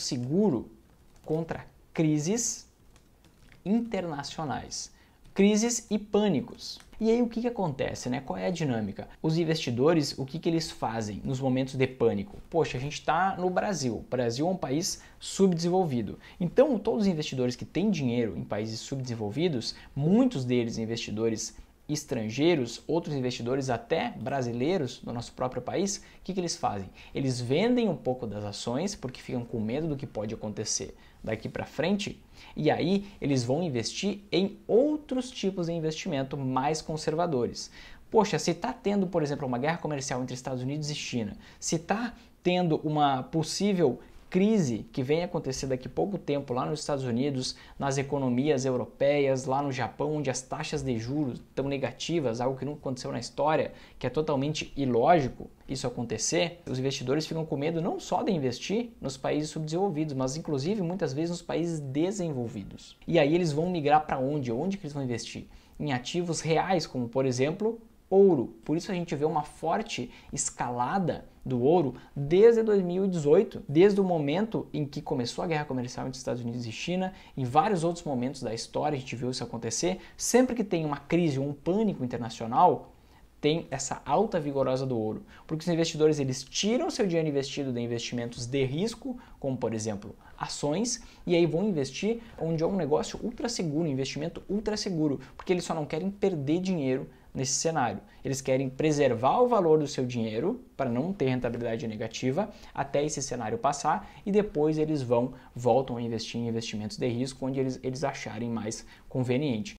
seguro contra crises internacionais, crises e pânicos. E aí o que, que acontece, né? Qual é a dinâmica? Os investidores, o que, que eles fazem nos momentos de pânico? Poxa, a gente está no Brasil. O Brasil é um país subdesenvolvido. Então, todos os investidores que têm dinheiro em países subdesenvolvidos, muitos deles investidores estrangeiros, outros investidores, até brasileiros no nosso próprio país, o que, que eles fazem? Eles vendem um pouco das ações porque ficam com medo do que pode acontecer daqui para frente, e aí eles vão investir em outros tipos de investimento mais conservadores. Poxa, se está tendo, por exemplo, uma guerra comercial entre Estados Unidos e China, se está tendo uma possível crise que vem acontecer daqui a pouco tempo lá nos Estados Unidos, nas economias europeias, lá no Japão, onde as taxas de juros estão negativas, algo que nunca aconteceu na história, que é totalmente ilógico isso acontecer, os investidores ficam com medo não só de investir nos países subdesenvolvidos, mas inclusive muitas vezes nos países desenvolvidos. E aí eles vão migrar para onde? Onde que eles vão investir? Em ativos reais, como por exemplo ouro. Por isso a gente vê uma forte escalada do ouro desde 2018, desde o momento em que começou a guerra comercial entre Estados Unidos e China, em vários outros momentos da história a gente viu isso acontecer. Sempre que tem uma crise ou um pânico internacional, tem essa alta vigorosa do ouro, porque os investidores eles tiram seu dinheiro investido de investimentos de risco, como por exemplo ações, e aí vão investir onde é um negócio ultra seguro, um investimento ultra seguro, porque eles só não querem perder dinheiro nesse cenário. Eles querem preservar o valor do seu dinheiro para não ter rentabilidade negativa até esse cenário passar e depois eles vão voltam a investir em investimentos de risco onde eles, eles acharem mais conveniente.